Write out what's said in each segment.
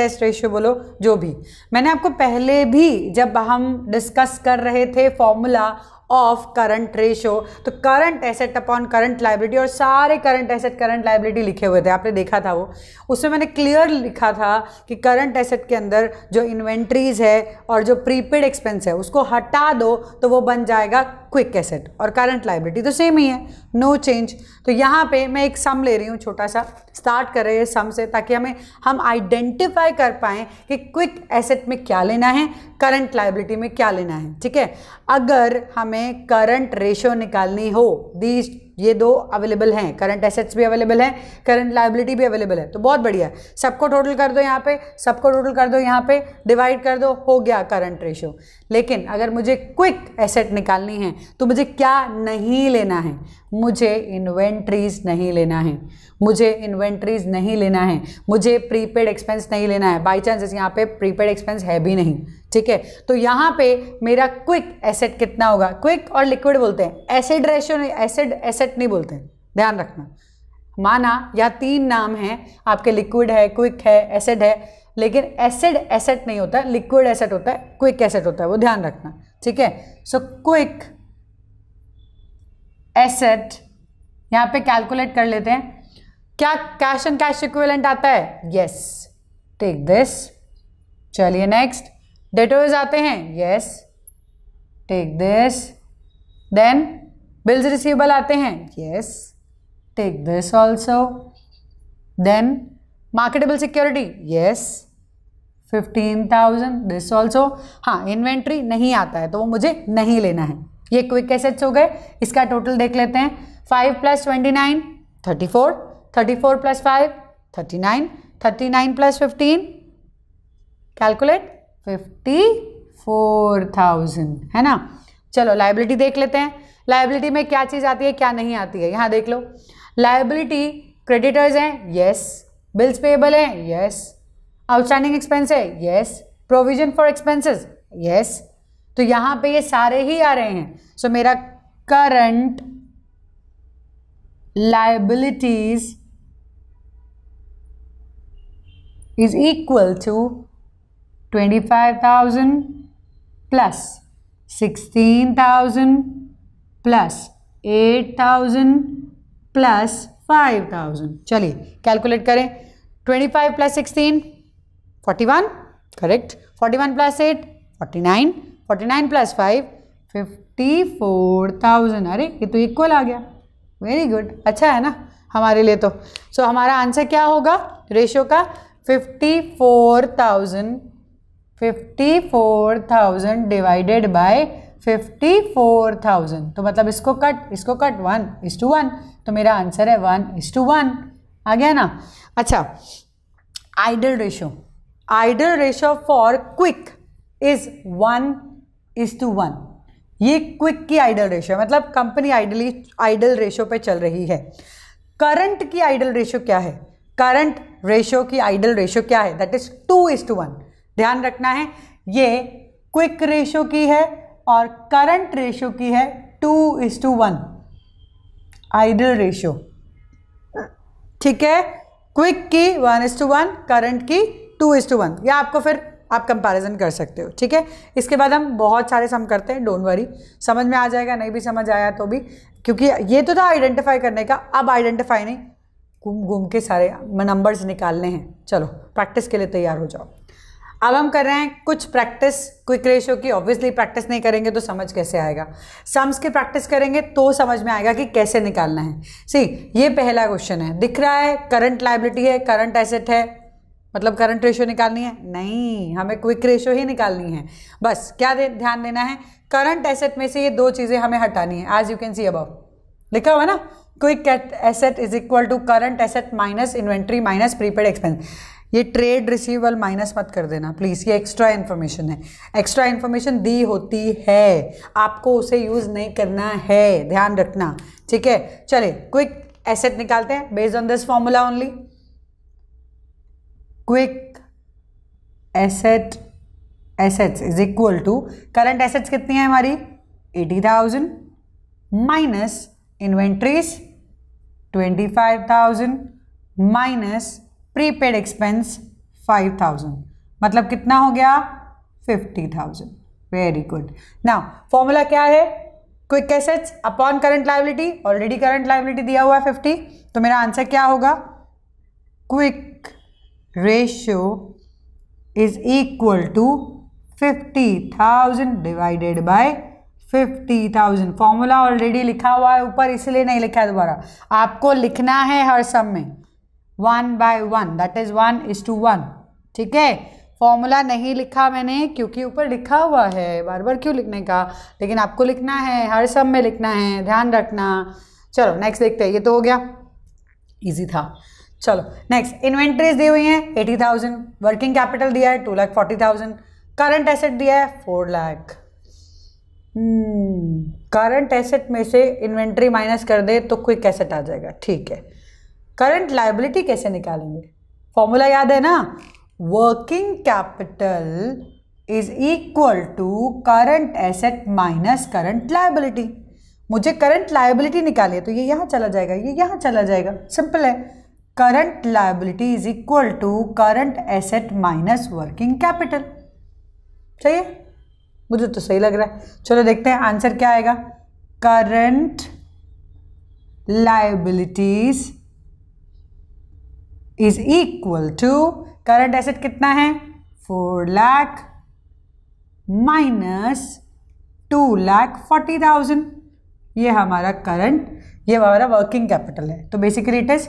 Test ratio बोलो जो भी मैंने आपको पहले भी जब हम डिस्कस कर रहे थे फॉर्मूला ऑफ करंट रेशो तो current asset upon current liability और सारे करंट एसेट करंट लाइबिलिटी लिखे हुए थे आपने देखा था वो उसमें मैंने क्लियर लिखा था कि करंट एसेट के अंदर जो इन्वेंट्रीज है और जो प्रीपेड एक्सपेंस है उसको हटा दो तो वो बन जाएगा क्विक एसेट और करंट लाइबिलिटी तो सेम ही है नो चेंज तो यहाँ पे मैं एक सम ले रही हूँ छोटा सा स्टार्ट कर रहे हैं सम से ताकि हमें हम आइडेंटिफाई कर पाएँ कि क्विक एसेट में क्या लेना है करंट लाइबिलिटी में क्या लेना है ठीक है अगर हमें करंट रेशो निकालनी हो दीज ये दो अवेलेबल हैं करंट एसेट्स भी अवेलेबल हैं करंट लाइबिलिटी भी अवेलेबल है तो बहुत बढ़िया है सबको टोटल कर दो यहाँ पे सबको टोटल कर दो यहाँ पे डिवाइड कर दो हो गया करंट रेशियो लेकिन अगर मुझे क्विक एसेट निकालनी है तो मुझे क्या नहीं लेना है मुझे इन्वेंट्रीज नहीं लेना है मुझे इन्वेंट्रीज नहीं लेना है मुझे प्रीपेड एक्सपेंस नहीं लेना है बाई चांसेस यहाँ पे प्रीपेड एक्सपेंस है भी नहीं ठीक है तो यहाँ पे मेरा क्विक एसेट कितना होगा क्विक और लिक्विड बोलते हैं acid ratio acid asset set नहीं बोलते हैं ध्यान रखना माना या तीन नाम हैं आपके लिक्विड है क्विक है एसिड है लेकिन एसिड एसेट नहीं होता लिक्विड एसेट होता है क्विक एसेट होता है वो ध्यान रखना ठीक है सो क्विक एसेट यहाँ पे कैलकुलेट कर लेते हैं क्या कैश एंड कैश इक्विवेलेंट आता है यस टेक दिस चलिए नेक्स्ट डेटोज आते हैं yes take this then bills receivable आते हैं yes take this also then marketable security yes fifteen thousand this also हाँ इन्वेंट्री नहीं आता है तो वो मुझे नहीं लेना है ये क्विक कैसेट्स हो गए इसका टोटल देख लेते हैं five plus twenty nine thirty four thirty four plus five thirty nine thirty nine plus fifteen calculate fifty four thousand है ना चलो लाइबिलिटी देख लेते हैं लाइबिलिटी में क्या चीज़ आती है क्या नहीं आती है यहाँ देख लो लाइबिलिटी क्रेडिटर्स हैं यस बिल्स पेएबल हैं यस आउटस्टैंडिंग एक्सपेंस है yes provision for expenses yes तो यहाँ पे ये सारे ही आ रहे हैं सो so, मेरा current liabilities is equal to twenty five thousand plus sixteen thousand plus eight thousand plus five thousand चलिए कैलकुलेट करें twenty five plus sixteen forty one correct forty one plus eight forty nine forty nine plus five fifty four thousand अरे ये तो equal आ गया very good अच्छा है ना हमारे लिए तो सो so, हमारा आंसर क्या होगा रेशो का fifty four thousand fifty four thousand divided by fifty four thousand तो मतलब इसको कट इसको cut one is to one तो मेरा आंसर है वन इज टू वन आ गया ना अच्छा ideal ratio ideal ratio for quick is one is to one ये क्विक की आइडल रेशो मतलब कंपनी आइडली आइडल रेशो पे चल रही है करंट की आइडल रेशो क्या है करंट रेशो की आइडल रेशो क्या है that is two is to one ध्यान रखना है ये क्विक रेशो की है और करंट रेशो की है two is to one ideal ratio ठीक है क्विक की one is to one current की टू इज टू वन या आपको फिर आप कंपैरिजन कर सकते हो ठीक है इसके बाद हम बहुत सारे सम करते हैं डोंट वरी समझ में आ जाएगा नहीं भी समझ आया तो भी क्योंकि ये तो था आइडेंटिफाई करने का अब आइडेंटिफाई नहीं घूम घूम के सारे नंबर्स निकालने हैं चलो प्रैक्टिस के लिए तैयार हो जाओ अब हम कर रहे हैं कुछ प्रैक्टिस क्विक रेशो की ऑब्वियसली प्रैक्टिस नहीं करेंगे तो समझ कैसे आएगा सम्स की प्रैक्टिस करेंगे तो समझ में आएगा कि कैसे निकालना है सी ये पहला क्वेश्चन है दिख रहा है करंट लाइबिलिटी है करंट एसेट है मतलब करंट रेशो निकालनी है नहीं हमें क्विक रेशो ही निकालनी है बस क्या दे, ध्यान देना है करंट एसेट में से ये दो चीज़ें हमें हटानी है as you can see above लिखा हुआ ना quick asset is equal to current asset minus inventory minus prepaid expense ये ट्रेड रिसीवल माइनस मत कर देना प्लीज़ ये एक्स्ट्रा इन्फॉर्मेशन है एक्स्ट्रा इन्फॉर्मेशन दी होती है आपको उसे यूज़ नहीं करना है ध्यान रखना ठीक है चले क्विक एसेट निकालते हैं based on this formula only quick asset assets is equal to current assets कितनी है हमारी eighty thousand minus inventories twenty five thousand minus prepaid expense five thousand मतलब कितना हो गया फिफ्टी थाउजेंड वेरी गुड ना फॉर्मूला क्या है quick assets upon current liability already current liability दिया हुआ है फिफ्टी तो मेरा आंसर क्या होगा quick ratio is equal to fifty thousand divided by fifty thousand formula already लिखा हुआ है ऊपर इसलिए नहीं लिखा है दोबारा आपको लिखना है हर सब में one by one that is one is to one ठीक है फॉर्मूला नहीं लिखा मैंने क्योंकि ऊपर लिखा हुआ है बार बार क्यों लिखने का लेकिन आपको लिखना है हर सब में लिखना है ध्यान रखना चलो नेक्स्ट देखते हैं ये तो हो गया इजी था चलो नेक्स्ट इन्वेंट्रीज दी हुई हैं एटी थाउजेंड वर्किंग कैपिटल दिया है two lakh forty thousand current asset दिया है फोर लाख करंट एसेट में से इन्वेंट्री माइनस कर दे तो क्विक एसेट आ जाएगा ठीक है करंट लाइबिलिटी कैसे निकालेंगे फॉर्मूला याद है ना working capital is equal to current asset minus current liability मुझे करंट लाइबिलिटी निकालिए तो ये यहाँ चला जाएगा ये यहाँ चला जाएगा सिंपल है current liability is equal to current asset minus working capital सही है मुझे तो सही लग रहा है चलो देखते हैं आंसर क्या आएगा current liabilities is equal to current asset कितना है four lakh minus two lakh forty thousand ये हमारा करंट ये हमारा वर्किंग कैपिटल है तो basically it is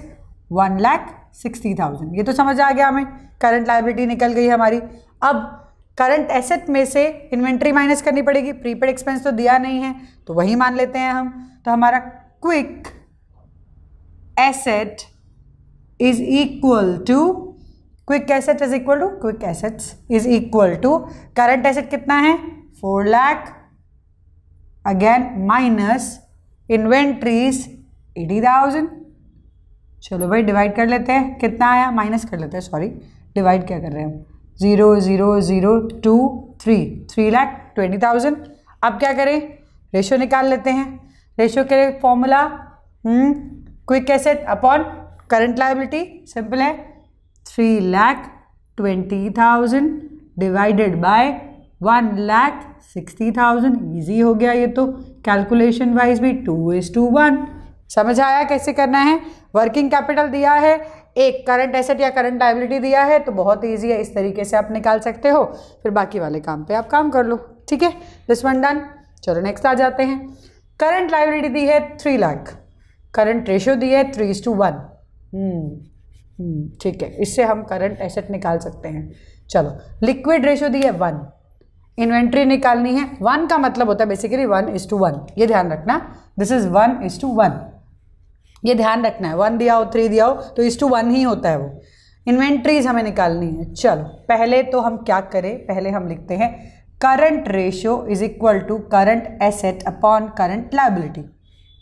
one lakh sixty thousand ये तो समझ आ गया हमें करंट लाइबिलिटी निकल गई हमारी अब करंट एसेट में से इन्वेंट्री माइनस करनी पड़ेगी प्रीपेड एक्सपेंस तो दिया नहीं है तो वही मान लेते हैं हम तो हमारा quick asset is equal to quick asset is equal to quick assets is equal to current asset कितना है four lakh again minus inventories eighty thousand चलो भाई डिवाइड कर लेते हैं कितना आया माइनस कर लेते हैं सॉरी डिवाइड क्या कर रहे हैं zero zero zero two three three lakh twenty thousand अब क्या करें रेशो निकाल लेते हैं रेशो के लिए formula quick asset upon current liability simple है three lakh twenty thousand divided by one lakh sixty thousand easy हो गया ये तो कैलकुलेशन वाइज भी टू इज टू वन समझ आया कैसे करना है वर्किंग कैपिटल दिया है एक करंट एसेट या करंट लाइबिलिटी दिया है तो बहुत ईजी है इस तरीके से आप निकाल सकते हो फिर बाकी वाले काम पे आप काम कर लो ठीक है दिस वन डन चलो नेक्स्ट आ जाते हैं करंट लाइबिलिटी दी है थ्री लाख करंट रेशियो दी है three is to one hmm, hmm, ठीक है इससे हम करंट एसेट निकाल सकते हैं चलो लिक्विड रेशो दी है वन इन्वेंट्री निकालनी है वन का मतलब होता है basically one is to one ये ध्यान रखना this is one is to one ये ध्यान रखना है वन दिया हो थ्री दिया हो तो इज टू वन ही होता है वो इन्वेंट्रीज हमें निकालनी है चलो पहले तो हम क्या करें पहले हम लिखते हैं current ratio is equal to current asset upon current liability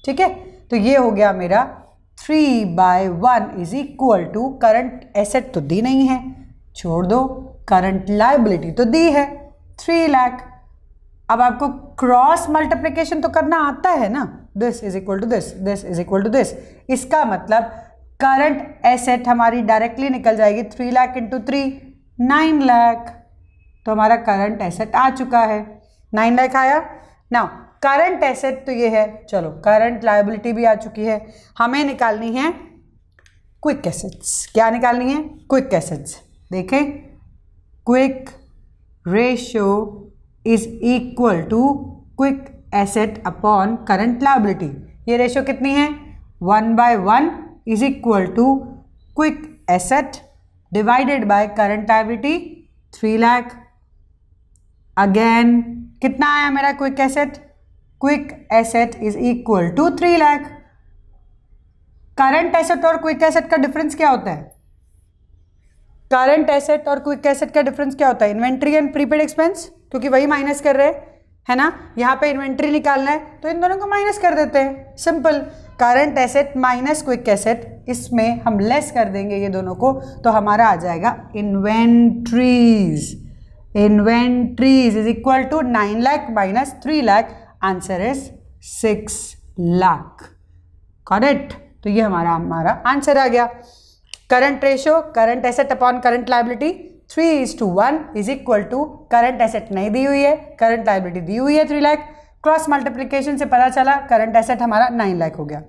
ठीक है तो ये हो गया मेरा three by one is equal to current asset तो दी नहीं है छोड़ दो करंट लाइबिलिटी तो दी है थ्री लाख अब आपको क्रॉस मल्टीप्लीकेशन तो करना आता है ना this is equal to this this is equal to this इसका मतलब करंट एसेट हमारी डायरेक्टली निकल जाएगी three lakh into three nine lakh तो हमारा करंट एसेट आ चुका है नाइन लाख आया ना करंट एसेट तो ये है चलो करंट लाइबिलिटी भी आ चुकी है हमें निकालनी है क्विक एसेट्स क्या निकालनी है क्विक एसेट्स देखें quick ratio is equal to quick asset upon current liability ये रेशियो कितनी है one by one is equal to quick asset divided by current liability three lakh again कितना आया मेरा quick asset quick asset is equal to three lakh current asset और quick asset का difference क्या होता है करंट एसेट और क्विक एसेट का डिफरेंस क्या होता है इन्वेंट्री एंड प्रीपेड एक्सपेंस क्योंकि वही माइनस कर रहे हैं है ना यहाँ पे इन्वेंट्री निकालना है तो इन दोनों को माइनस कर देते हैं simple current asset minus quick asset इसमें हम लेस कर देंगे ये दोनों को तो हमारा आ जाएगा inventories inventories is equal to nine lakh minus three lakh answer is six lakh correct तो ये हमारा हमारा आंसर आ गया current ratio current asset upon current liability three is to one is equal to current asset नहीं दी हुई है करंट लाइबिलिटी दी हुई है थ्री लाख क्रॉस मल्टीप्लीकेशन से पता चला करंट एसेट हमारा नाइन लाख हो गया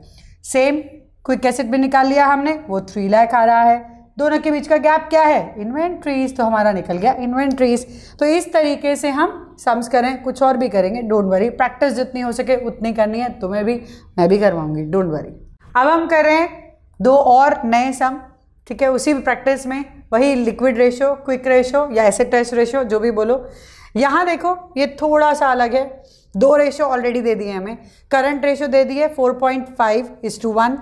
सेम क्विक एसेट भी निकाल लिया हमने वो थ्री लाख आ रहा है दोनों के बीच का गैप क्या है इन्वेंट्रीज तो हमारा निकल गया इन्वेंट्रीज तो इस तरीके से हम सम्स करें कुछ और भी करेंगे डोंट वरी प्रैक्टिस जितनी हो सके उतनी करनी है तुम्हें भी मैं भी करवाऊंगी डोंट वरी अब हम कर रहे हैं दो और नए सम ठीक है उसी प्रैक्टिस में वही लिक्विड रेशो क्विक रेशो या एसे टेस्ट रेशो जो भी बोलो यहाँ देखो ये थोड़ा सा अलग है दो रेशो ऑलरेडी दे दिए हमें करंट रेशो दे दिए 4.5 point five is to one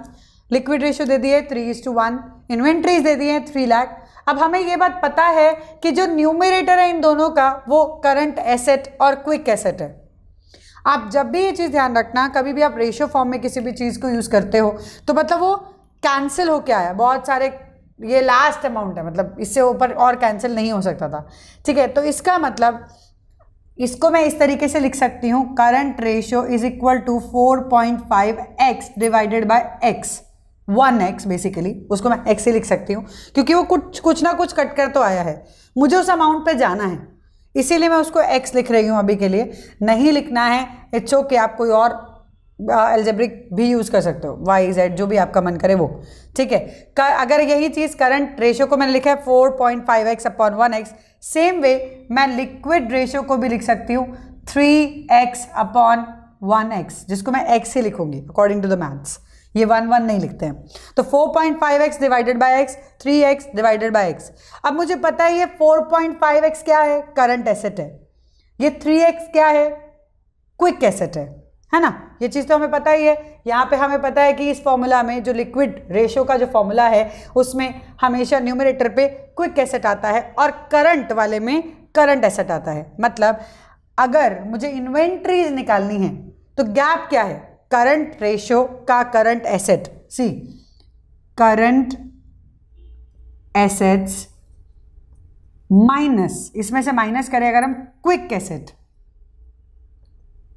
liquid ratio दे दिए three is to one inventories दे दिए थ्री लाख अब हमें ये बात पता है कि जो न्यूमिरेटर है इन दोनों का वो करंट एसेट और क्विक एसेट है आप जब भी ये चीज़ ध्यान रखना कभी भी आप रेशियो फॉर्म में किसी भी चीज़ को यूज़ करते हो तो मतलब वो कैंसिल होके आया बहुत सारे ये लास्ट अमाउंट है मतलब इससे ऊपर और कैंसिल नहीं हो सकता था ठीक है तो इसका मतलब इसको मैं इस तरीके से लिख सकती हूँ current ratio is equal to four point five x divided by x one x basically उसको मैं एक्स ही लिख सकती हूँ क्योंकि वो कुछ कुछ ना कुछ कट कर तो आया है मुझे उस अमाउंट पे जाना है इसीलिए मैं उसको एक्स लिख रही हूँ अभी के लिए नहीं लिखना है इट्स ओके आप कोई और एल्जेब्रिक भी यूज़ कर सकते हो वाई जेड जो भी आपका मन करे वो ठीक है अगर यही चीज़ करंट रेशो को मैंने लिखा है four point five x upon one x same way मैं लिक्विड रेशो को भी लिख सकती हूँ three x upon one x जिसको मैं एक्स ही लिखूंगी अकॉर्डिंग टू द मैथ्स ये वन वन नहीं लिखते हैं तो four point five x divided by x three x divided by x अब मुझे पता है ये फोर पॉइंट फाइव एक्स क्या है करंट एसेट है ये थ्री एक्स क्या है क्विक एसेट है है ना ये चीज़ तो हमें पता ही है यहाँ पे हमें पता है कि इस फॉर्मूला में जो लिक्विड रेशो का जो फॉर्मूला है उसमें हमेशा न्यूमिनेटर पे क्विक एसेट आता है और करंट वाले में करंट एसेट आता है मतलब अगर मुझे इन्वेंट्रीज निकालनी है तो गैप क्या है करंट रेशो का current asset see current assets minus इसमें से माइनस करें अगर हम quick asset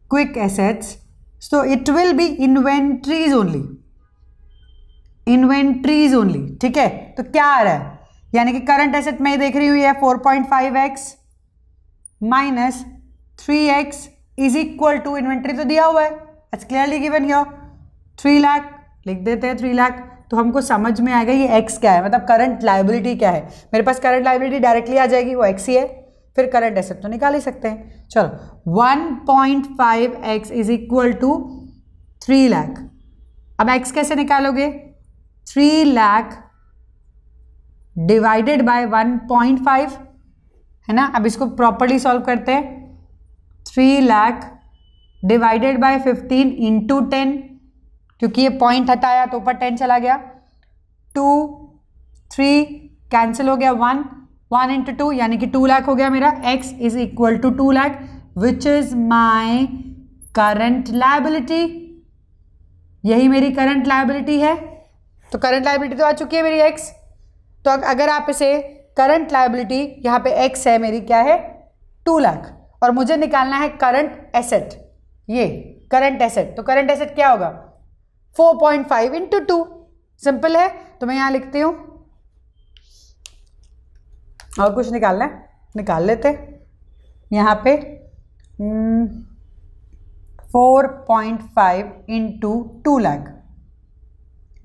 quick assets so it will be inventories only inventories only ठीक है तो क्या आ रहा है यानी कि करंट एसेट में देख रही हुई है four point five x minus three x is equal to inventory तो दिया हुआ है it's clearly given your three lakh लिख देते हैं थ्री लाख तो हमको समझ में आएगा ये एक्स क्या है मतलब करंट लाइबिलिटी क्या है मेरे पास करंट लाइबिलिटी डायरेक्टली आ जाएगी वो एक्स ही है फिर करंट एसेट तो निकाल ही सकते हैं चलो one point five x is equal to three lakh अब एक्स कैसे निकालोगे three lakh divided by one point five है ना अब इसको प्रॉपरली सॉल्व करते हैं three lakh divided by 15 into ten क्योंकि ये पॉइंट हटाया तो ऊपर टेन चला गया टू थ्री कैंसिल हो गया वन वन इंटू टू यानी कि टू लाख हो गया मेरा x is equal to two lakh which is my current liability यही मेरी करंट लाइबिलिटी है तो करंट लाइबिलिटी तो आ चुकी है मेरी एक्स तो अगर आप इसे करंट लाइबिलिटी यहाँ पे एक्स है मेरी क्या है टू लाख और मुझे निकालना है करंट एसेट ये करंट एसेट तो करंट एसेट क्या होगा 4.5 point five into two simple है तो मैं यहां लिखती हूं और कुछ निकालना है निकाल लेते यहां पे four point five into two lakh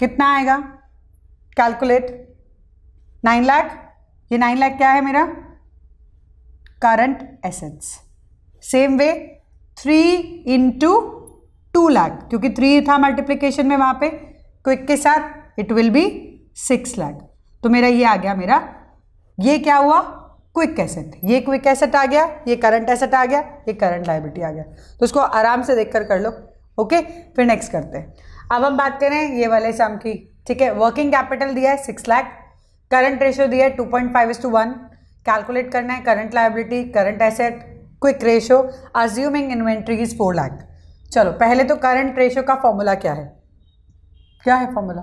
कितना आएगा कैलकुलेट नाइन लाख ये नाइन लाख क्या है मेरा current assets same way three into two lakh क्योंकि थ्री था मल्टीप्लीकेशन में वहाँ पे क्विक के साथ it will be six lakh तो मेरा ये आ गया मेरा ये क्या हुआ क्विक एसेट ये क्विक एसेट आ गया ये करंट एसेट आ गया ये करंट लाइबिलिटी आ गया तो उसको आराम से देख कर कर लो ओके फिर नेक्स्ट करते हैं अब हम बात करें ये वाले सम की ठीक है वर्किंग कैपिटल दिया है सिक्स लाख करंट रेशियो दिया है two point five is to one calculate करना है current liability current asset quick ratio assuming inventory is four lakh चलो पहले तो करंट रेशो का फॉर्मूला क्या है क्या है formula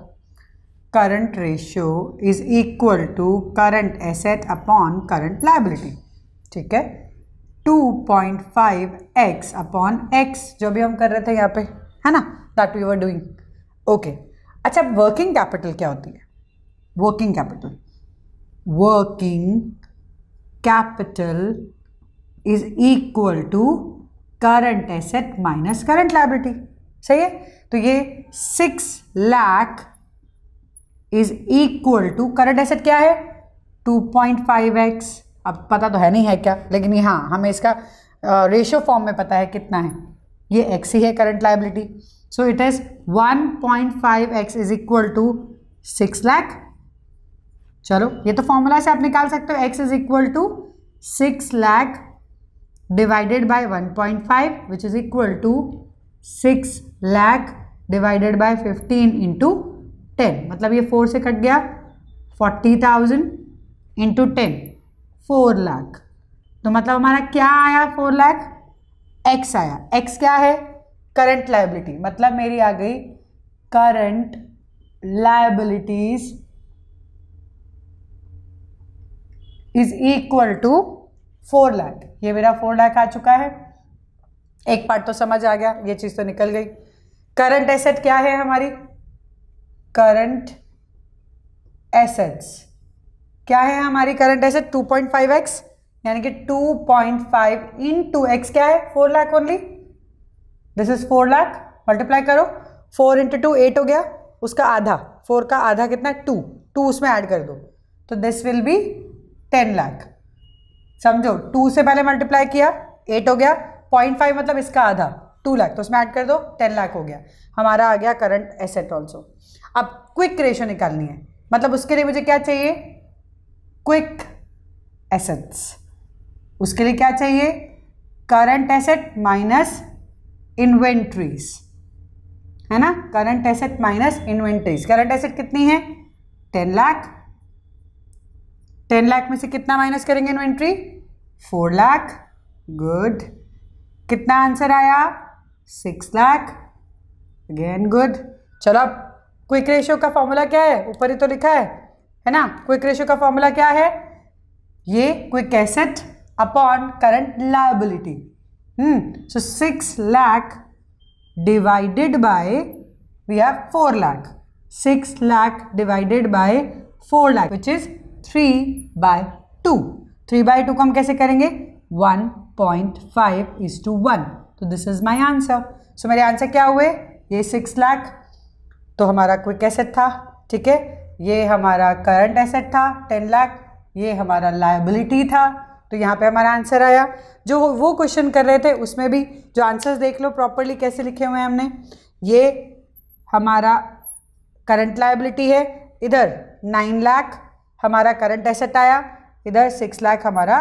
current ratio is equal to current asset upon current liability ठीक है point five x upon x जो भी हम कर रहे थे यहाँ पे है ना that we were doing okay अच्छा वर्किंग कैपिटल क्या होती है working capital working capital is equal to current asset minus current liability सही है तो ये six lakh is equal to current asset क्या है टू पॉइंट फाइव एक्स अब पता तो है नहीं है क्या लेकिन हाँ हमें इसका रेशियो uh, फॉर्म में पता है कितना है ये एक्स ही है current liability so it is one point five x is equal to six lakh चलो ये तो फॉर्मूला से आप निकाल सकते हो x is equal to six lakh divided by 1.5 which is equal to six lakh divided by 15 into ten मतलब ये फोर से कट गया 40,000 इंटू टेन फोर लाख तो मतलब हमारा क्या आया फोर लाख एक्स आया एक्स क्या है करंट लाइबिलिटी मतलब मेरी आ गई current liabilities is equal to four lakh ये मेरा फोर लाख आ चुका है एक पार्ट तो समझ आ गया ये चीज़ तो निकल गई करंट एसेट क्या है हमारी करंट एसेट्स क्या है हमारी करंट एसेट 2.5x यानी कि 2.5 point five into x क्या है four lakh only this is four lakh multiply करो फोर इंटू टू एट हो गया उसका आधा फोर का आधा कितना टू टू उसमें ऐड कर दो तो this will be ten lakh समझो टू से पहले मल्टीप्लाई किया एट हो गया पॉइंट फाइव मतलब इसका आधा टू लाख तो उसमें ऐड कर दो टेन लाख हो गया हमारा आ गया करंट एसेट ऑल्सो अब क्विक रेशो निकालनी है मतलब उसके लिए मुझे क्या चाहिए क्विक एसेट्स उसके लिए क्या चाहिए करंट एसेट माइनस इन्वेंट्रीज है ना current asset minus inventories current asset कितनी है टेन लाख टेन लाख में से कितना माइनस करेंगे इन्वेंट्री फोर लाख गुड कितना आंसर आया सिक्स लाख अगेन गुड चलो अब क्विक रेशियो का फॉर्मूला क्या है ऊपर ही तो लिखा है है ना क्विक रेशियो का फॉर्मूला क्या है ये quick asset upon current liability hmm so six lakh divided by we have four lakh six lakh divided by four lakh which is three by two three by two को हम कैसे करेंगे one point five is to one तो this is my answer so मेरे answer क्या हुए ये six lakh तो हमारा क्विक एसेट था ठीक है ये हमारा करंट एसेट था टेन लाख ये हमारा लाइबिलिटी था तो यहाँ पे हमारा आंसर आया जो वो क्वेश्चन कर रहे थे उसमें भी जो आंसर्स देख लो प्रॉपरली कैसे लिखे हुए हैं हमने ये हमारा करंट लाइबिलिटी है इधर नाइन लाख हमारा करंट एसेट आया इधर सिक्स लाख हमारा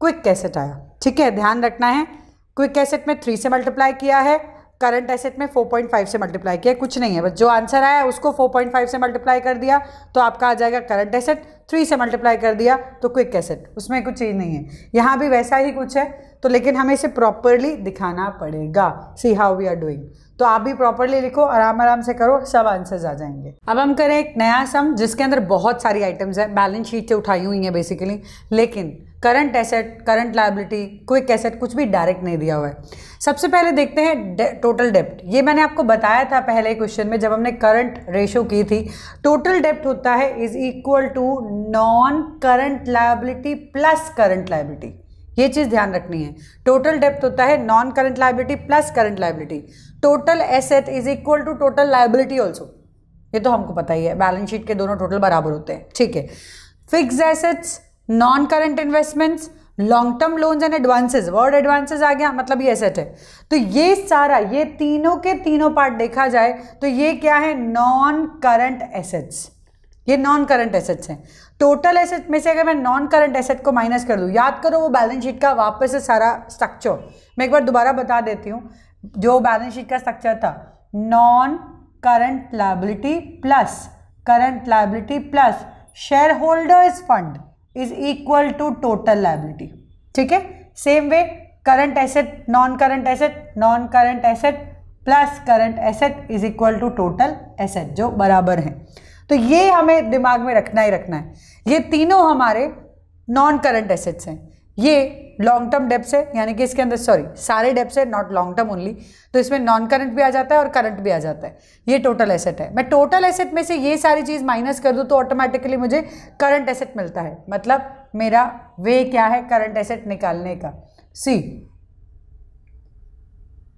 क्विक एसेट आया ठीक है ध्यान रखना है क्विक एसेट में थ्री से मल्टीप्लाई किया है करंट एसेट में 4.5 से मल्टीप्लाई किया कुछ नहीं है बस जो आंसर आया उसको 4.5 से मल्टीप्लाई कर दिया तो आपका आ जाएगा करंट एसेट थ्री से मल्टीप्लाई कर दिया तो क्विक एसेट उसमें कुछ चीज़ नहीं है यहाँ भी वैसा ही कुछ है तो लेकिन हमें इसे प्रॉपरली दिखाना पड़ेगा see how we are doing तो आप भी प्रॉपरली लिखो आराम आराम से करो सब आंसर्स आ जाएंगे अब हम करें एक नया सम जिसके अंदर बहुत सारी आइटम्स है बैलेंस शीट से उठाई हुई हैं बेसिकली लेकिन current asset current liability quick asset कुछ भी डायरेक्ट नहीं दिया हुआ है सबसे पहले देखते हैं टोटल डेप्ट ये मैंने आपको बताया था पहले क्वेश्चन में जब हमने करंट रेशो की थी टोटल डेप्ट होता है is equal to non current liability plus current liability ये चीज़ ध्यान रखनी है टोटल डेप्थ होता है non current liability plus current liability total asset is equal to total liability also ये तो हमको पता ही है बैलेंस शीट के दोनों टोटल बराबर होते हैं ठीक है fix assets non current investments long term loans and advances word advances आ गया मतलब ये एसेट है तो ये सारा ये तीनों के तीनों पार्ट देखा जाए तो ये क्या है नॉन करंट एसेट्स ये नॉन करंट एसेट्स हैं टोटल एसेट में से अगर मैं नॉन करंट एसेट को माइनस कर दूँ याद करो वो बैलेंस शीट का वापस से सारा स्ट्रक्चर मैं एक बार दोबारा बता देती हूँ जो बैलेंस शीट का स्ट्रक्चर था non current liability plus current liability plus shareholders fund is equal to total liability ठीक है same way current asset non current asset non current asset plus current asset is equal to total asset जो बराबर है तो ये हमें दिमाग में रखना ही रखना है ये तीनों हमारे नॉन करंट एसेट्स हैं ये लॉन्ग टर्म डेप्स है यानी कि इसके अंदर सॉरी सारे डेप्स है नॉट लॉन्ग टर्म ओनली तो इसमें नॉन करंट भी आ जाता है और करंट भी आ जाता है ये टोटल एसेट है मैं टोटल एसेट में से ये सारी चीज़ माइनस कर दूँ तो ऑटोमेटिकली मुझे करंट एसेट मिलता है मतलब मेरा वे क्या है करंट एसेट निकालने का see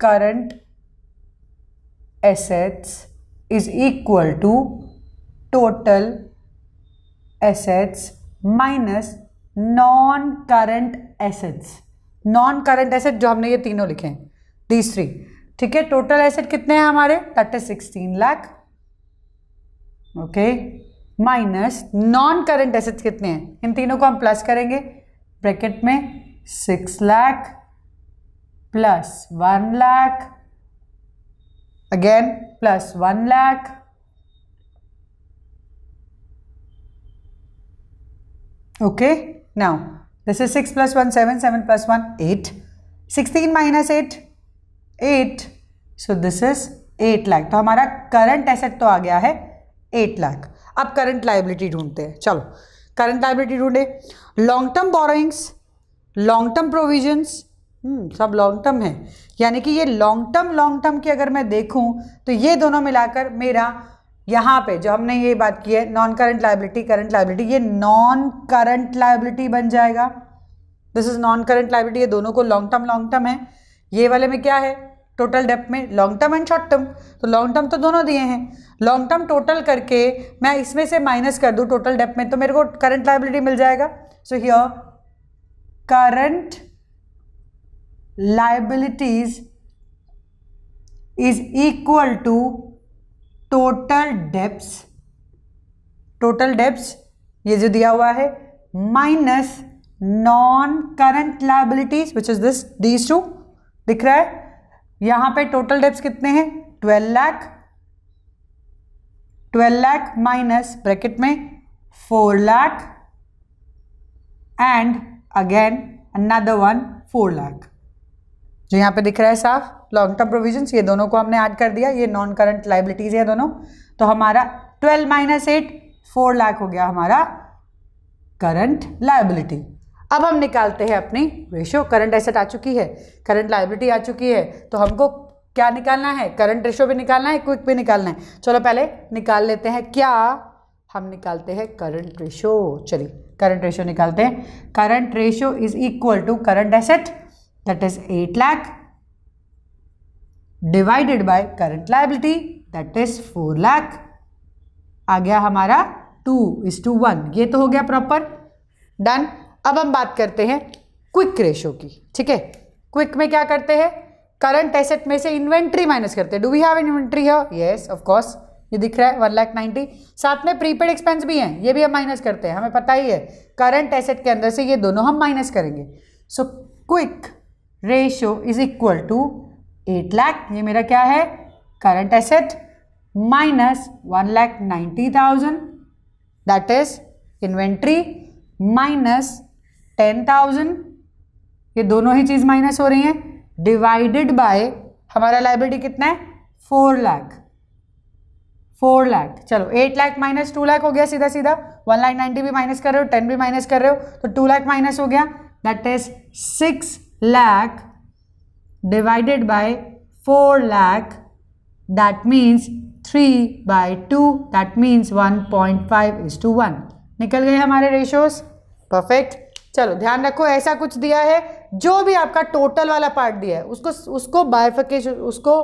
current assets is equal to total assets minus non current assets non current asset जो हमने ये तीनों लिखे हैं दीज थ्री ठीक है टोटल एसेट कितने हैं हमारे that is sixteen lakh okay minus non current assets कितने हैं इन तीनों को हम प्लस करेंगे ब्रैकेट में six lakh plus one lakh again plus one lakh okay okay? Now, this is six plus one seven seven plus one eight. Sixteen minus eight eight. So, this is 8 lakh तो हमारा current asset तो आ गया है 8 लाख अब करंट लाइबिलिटी ढूंढते हैं चलो करंट लाइबिलिटी ढूंढे long term borrowings long term provisions सब लॉन्ग टर्म है यानी कि ये लॉन्ग टर्म लॉन्ग टर्म की अगर मैं देखूं तो ये दोनों मिलाकर मेरा यहाँ पे जो हमने ये बात की है non current liability current liability ये नॉन करंट लाइबिलिटी बन जाएगा this is non current liability ये दोनों को लॉन्ग टर्म लॉन्ग टर्म है ये वाले में क्या है टोटल डेप में long term and short term तो लॉन्ग टर्म तो दोनों दिए हैं लॉन्ग टर्म टोटल करके मैं इसमें से माइनस कर दूँ टोटल डेप में तो मेरे को करंट लाइबिलिटी मिल जाएगा so here current liabilities is equal to total debts total debts ये जो दिया हुआ है minus non current liabilities which is this these two दिख रहा है यहां पे टोटल डेप्स कितने हैं twelve lakh twelve lakh minus bracket में four lakh and again another one 4 lakh जो यहाँ पे दिख रहा है साफ लॉन्ग टर्म प्रोविजंस ये दोनों को हमने ऐड कर दिया ये नॉन करंट लाइबिलिटीज़ है दोनों तो हमारा twelve minus eight four lakh हो गया हमारा करंट लाइबिलिटी अब हम निकालते हैं अपनी रेशो करंट एसेट आ चुकी है करंट लाइबिलिटी आ चुकी है तो हमको क्या निकालना है करंट रेशो भी निकालना है क्विक भी निकालना है चलो पहले निकाल लेते हैं क्या हम निकालते हैं करंट रेशो चलिए करंट रेशो निकालते हैं current ratio is equal to current asset that is 8 lakh divided by current liability that is 4 lakh आ गया हमारा टू इज टू वन ये तो हो गया प्रॉपर डन अब हम बात करते हैं क्विक रेशो की ठीक है क्विक में क्या करते हैं करंट एसेट में से इन्वेंट्री माइनस करते हैं डू वी हैव इन्वेंट्री है यस ऑफ कोर्स ये दिख रहा है वन लाख नाइन्टी साथ में प्रीपेड एक्सपेंस भी हैं ये भी हम माइनस करते हैं हमें पता ही है करंट एसेट के अंदर से ये दोनों हम माइनस करेंगे so quick ratio is equal to eight lakh ये मेरा क्या है current asset minus one lakh ninety thousand that is inventory minus ten thousand ये दोनों ही चीज़ माइनस हो रही हैं डिवाइडेड बाय हमारा लाइब्रेरी कितना है फोर लाख फोर लाख चलो eight lakh minus two lakh हो गया सीधा सीधा वन लाख नाइन्टी भी माइनस कर रहे हो टेन भी माइनस कर रहे हो तो टू लाख माइनस हो गया that is six lakh divided by 4 lakh that means 3 by 2 that means 1.5 is to 1 निकल गए हमारे रेशोस परफेक्ट चलो ध्यान रखो ऐसा कुछ दिया है जो भी आपका टोटल वाला पार्ट दिया है उसको उसको बायफकेशन उसको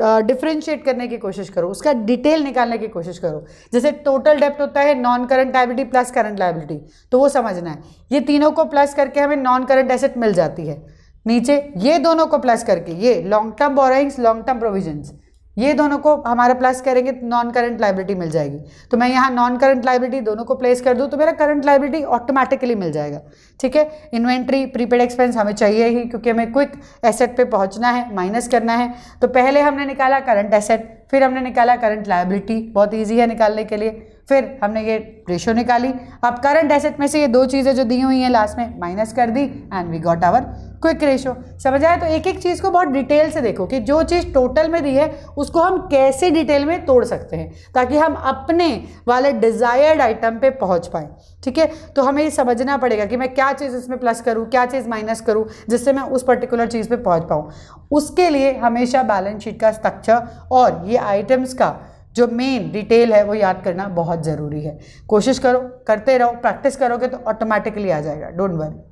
डिफ्रेंशिएट करने की कोशिश करो उसका डिटेल निकालने की कोशिश करो जैसे टोटल डेप्ट होता है non current liability plus current liability तो वो समझना है ये तीनों को प्लस करके हमें नॉन करंट एसेट मिल जाती है नीचे ये दोनों को प्लस करके ये long term borrowings long term provisions ये दोनों को हमारा प्लस करेंगे तो नॉन करंट लाइबिलिटी मिल जाएगी तो मैं यहाँ नॉन करंट लाइबिलिटी दोनों को प्लेस कर दूँ तो मेरा करंट लाइबिलिटी ऑटोमेटिकली मिल जाएगा ठीक है इन्वेंट्री प्रीपेड एक्सपेंस हमें चाहिए ही क्योंकि हमें क्विक एसेट पे पहुँचना है माइनस करना है तो पहले हमने निकाला करंट एसेट फिर हमने निकाला करंट लाइबिलिटी बहुत ईजी है निकालने के लिए फिर हमने ये रेशो निकाली अब करंट एसेट में से ये दो चीज़ें जो दी हुई हैं लास्ट में माइनस कर दी and we got our quick ratio समझ आए तो एक एक चीज़ को बहुत डिटेल से देखो कि जो चीज़ टोटल में दी है उसको हम कैसे डिटेल में तोड़ सकते हैं ताकि हम अपने वाले डिज़ायर्ड आइटम पे पहुंच पाएँ ठीक है तो हमें ये समझना पड़ेगा कि मैं क्या चीज़ उसमें प्लस करूँ क्या चीज़ माइनस करूँ जिससे मैं उस पर्टिकुलर चीज़ पर पहुँच पाऊँ उसके लिए हमेशा बैलेंस शीट का स्ट्रक्चर और ये आइटम्स का जो मेन डिटेल है वो याद करना बहुत ज़रूरी है कोशिश करो करते रहो प्रैक्टिस करोगे तो ऑटोमेटिकली आ जाएगा डोंट वरी